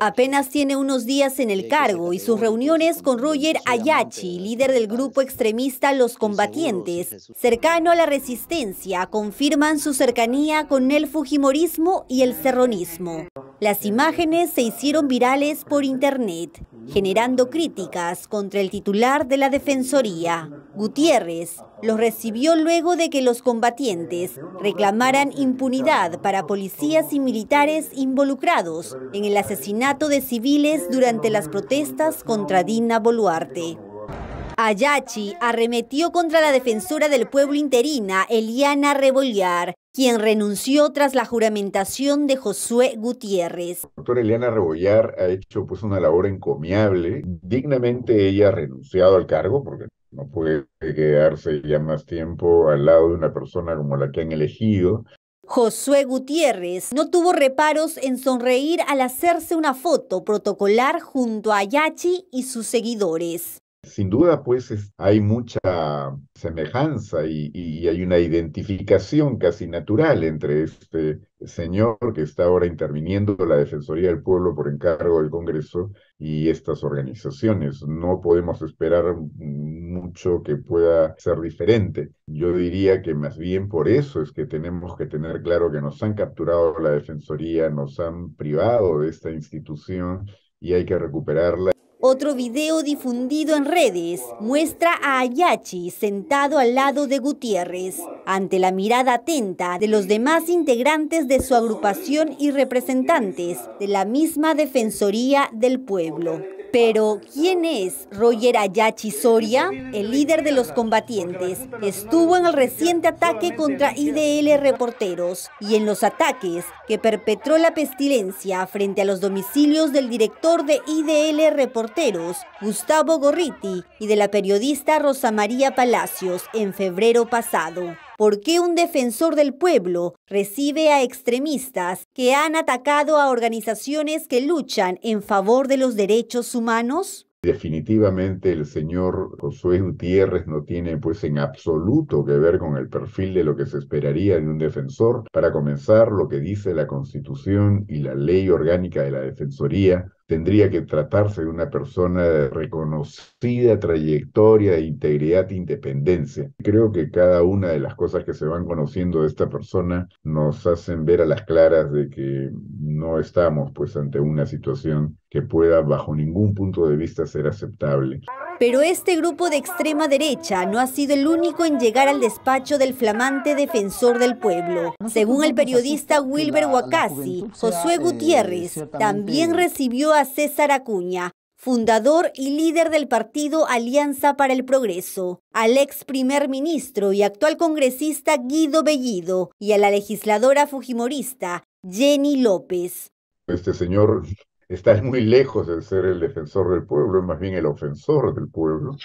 Apenas tiene unos días en el cargo y sus reuniones con Roger Ayachi, líder del grupo extremista Los Combatientes, cercano a la resistencia, confirman su cercanía con el fujimorismo y el serronismo. Las imágenes se hicieron virales por internet generando críticas contra el titular de la Defensoría. Gutiérrez los recibió luego de que los combatientes reclamaran impunidad para policías y militares involucrados en el asesinato de civiles durante las protestas contra Dina Boluarte. Ayachi arremetió contra la defensora del pueblo interina, Eliana Rebollar, quien renunció tras la juramentación de Josué Gutiérrez. La doctora Eliana Rebollar ha hecho pues, una labor encomiable. Dignamente ella ha renunciado al cargo porque no puede quedarse ya más tiempo al lado de una persona como la que han elegido. Josué Gutiérrez no tuvo reparos en sonreír al hacerse una foto protocolar junto a Ayachi y sus seguidores. Sin duda, pues hay mucha semejanza y, y, hay una identificación casi natural entre este señor que está ahora interviniendo la Defensoría del Pueblo por encargo del Congreso y estas organizaciones. No podemos esperar mucho que pueda ser diferente. Yo diría que más bien por eso es que tenemos que tener claro que nos han capturado la Defensoría, nos han privado de esta institución y hay que recuperarla. Otro video difundido en redes muestra a Ayachi sentado al lado de Gutiérrez, ante la mirada atenta de los demás integrantes de su agrupación y representantes de la misma Defensoría del Pueblo. Pero, ¿quién es Roger Ayachi Soria? El líder de los combatientes. Estuvo en el reciente ataque contra IDL Reporteros y en los ataques que perpetró la pestilencia frente a los domicilios del director de IDL Reporteros, Gustavo Gorriti, y de la periodista Rosa María Palacios en febrero pasado. ¿Por qué un defensor del pueblo recibe a extremistas que han atacado a organizaciones que luchan en favor de los derechos humanos? Definitivamente el señor Josué Gutiérrez no tiene pues en absoluto que ver con el perfil de lo que se esperaría de un defensor. Para comenzar, lo que dice la Constitución y la ley orgánica de la Defensoría tendría que tratarse de una persona de reconocida trayectoria de integridad e independencia. Creo que cada una de las cosas que se van conociendo de esta persona nos hacen ver a las claras de que no estamos pues ante una situación que pueda bajo ningún punto de vista ser aceptable. Pero este grupo de extrema derecha no ha sido el único en llegar al despacho del flamante defensor del pueblo. Según el periodista Wilber Wakasi, Josué eh, Gutiérrez también recibió a César Acuña, fundador y líder del partido Alianza para el Progreso, al ex primer ministro y actual congresista Guido Bellido y a la legisladora fujimorista Jenny López. Este señor Estás muy lejos de ser el defensor del pueblo, más bien el ofensor del pueblo.